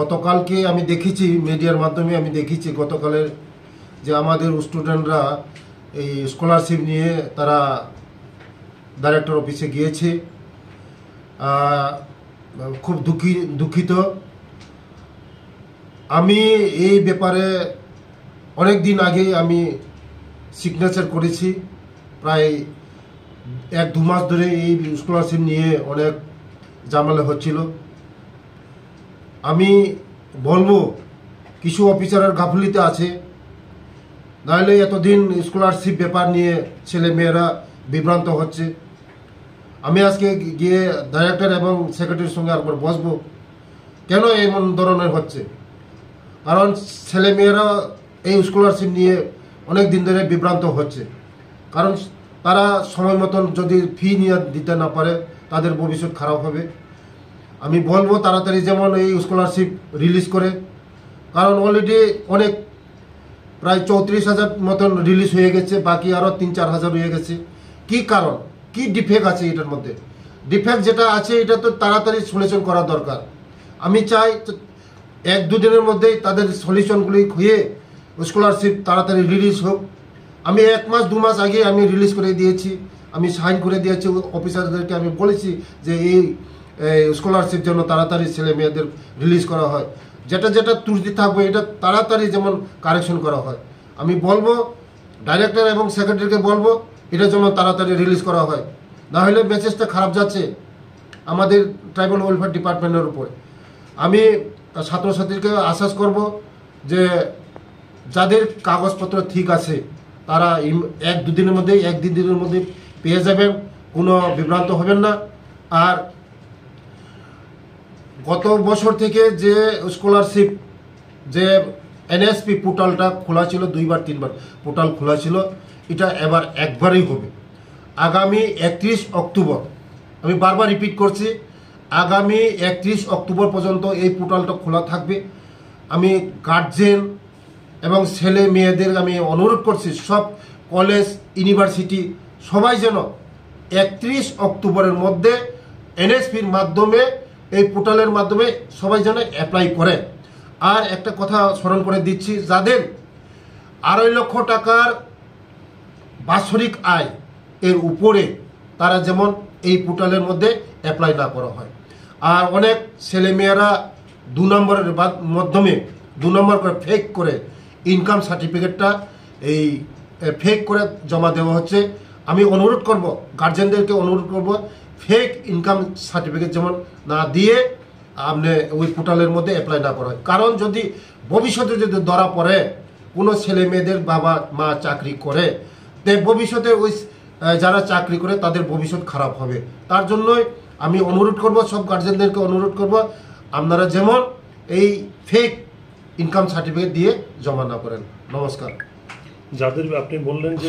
গতকালকে আমি দেখেছি মিডিয়ার মাধ্যমে আমি দেখেছি গতকালের যে আমাদের স্টুডেন্টরা এই স্কলারশিপ নিয়ে তারা ডাইরেক্টর অফিসে গিয়েছে খুব দুঃখী দুঃখিত আমি এই ব্যাপারে অনেক দিন আগেই আমি সিগনেচার করেছি প্রায় এক দু মাস ধরে এই স্কলারশিপ নিয়ে অনেক জামালে হচ্ছিল আমি বলবো কিছু অফিসারের গাফলিতে আছে নাহলে এতদিন স্কলারশিপ ব্যাপার নিয়ে ছেলে মেয়েরা বিভ্রান্ত হচ্ছে আমি আজকে গিয়ে ডাইরেক্টর এবং সেক্রেটারির সঙ্গে একবার বসবো কেন এমন ধরনের হচ্ছে কারণ ছেলে মেয়েরা এই স্কলারশিপ নিয়ে অনেক দিন ধরে বিভ্রান্ত হচ্ছে কারণ তারা সময় মতন যদি ফি নিয়ে দিতে না পারে তাদের ভবিষ্যৎ খারাপ হবে আমি বলবো তাড়াতাড়ি যেমন এই স্কলারশিপ রিলিজ করে কারণ অলরেডি অনেক প্রায় চৌত্রিশ হাজার মতন রিলিজ হয়ে গেছে বাকি আরও তিন চার হাজার হয়ে গেছে কি কারণ কি ডিফেক্ট আছে এটার মধ্যে ডিফেক্ট যেটা আছে এটা তো তাড়াতাড়ি সলিউশন করা দরকার আমি চাই এক দুদিনের মধ্যেই তাদের সলিউশনগুলি হয়ে স্কলারশিপ তাড়াতাড়ি রিলিজ হোক আমি এক মাস দু মাস আগে আমি রিলিজ করে দিয়েছি আমি সাইন করে দিয়েছি অফিসারদেরকে আমি বলেছি যে এই এই স্কলারশিপ যেন তাড়াতাড়ি ছেলে মেয়েদের রিলিজ করা হয় যেটা যেটা ত্রুটি থাকবে এটা তাড়াতাড়ি যেমন কারেকশন করা হয় আমি বলবো ডাইরেক্টর এবং সেক্রেটারিকে বলবো এটা যেন তাড়াতাড়ি রিলিজ করা হয় না হলে মেসেজটা খারাপ যাচ্ছে আমাদের ট্রাইবাল ওয়েলফেয়ার ডিপার্টমেন্টের উপরে আমি ছাত্রছাত্রীকে আশ্বাস করব যে যাদের কাগজপত্র ঠিক আছে তারা এক দুদিনের মধ্যে এক দিনের মধ্যে পেয়ে যাবেন কোনো বিভ্রান্ত হবেন না আর গত বছর থেকে যে স্কলারশিপ যে এনএসপি পোর্টালটা খোলা ছিল দুইবার তিনবার পোর্টাল খোলা ছিল এটা এবার একবারই হবে আগামী একত্রিশ অক্টোবর আমি বারবার রিপিট করছি আগামী একত্রিশ অক্টোবর পর্যন্ত এই পোর্টালটা খোলা থাকবে আমি গার্জেন এবং ছেলে মেয়েদের আমি অনুরোধ করছি সব কলেজ ইউনিভার্সিটি সবাই যেন একত্রিশ অক্টোবরের মধ্যে এনএসপির মাধ্যমে এই পোর্টালের মাধ্যমে সবাই যেন অ্যাপ্লাই করে আর একটা কথা স্মরণ করে দিচ্ছি যাদের আড়াই লক্ষ টাকার বাৎসরিক আয় এর উপরে তারা যেমন এই পোর্টালের মধ্যে অ্যাপ্লাই না করা হয় আর অনেক ছেলেমেয়েরা দু নম্বরের মাধ্যমে দু নম্বর করে ফেক করে ইনকাম সার্টিফিকেটটা এই ফেক করে জমা দেওয়া হচ্ছে আমি অনুরোধ করব গার্জেনদেরকে অনুরোধ করব ফেক ইনকাম সার্টিফিকেট যেমন না দিয়ে আপনি ওই পোর্টালের মধ্যে অ্যাপ্লাই না করা কারণ যদি ভবিষ্যতে যদি ধরা পড়ে কোনো ছেলে মেয়েদের বাবা মা চাকরি করে তে ভবিষ্যতে ওই যারা চাকরি করে তাদের ভবিষ্যৎ খারাপ হবে তার জন্যই আমি অনুরোধ করব সব গার্জেনদেরকে অনুরোধ করব আপনারা যেমন এই ফেক ইনকাম সার্টিফিকেট দিয়ে জমা না করেন নমস্কার যাদের আপনি বললেন যে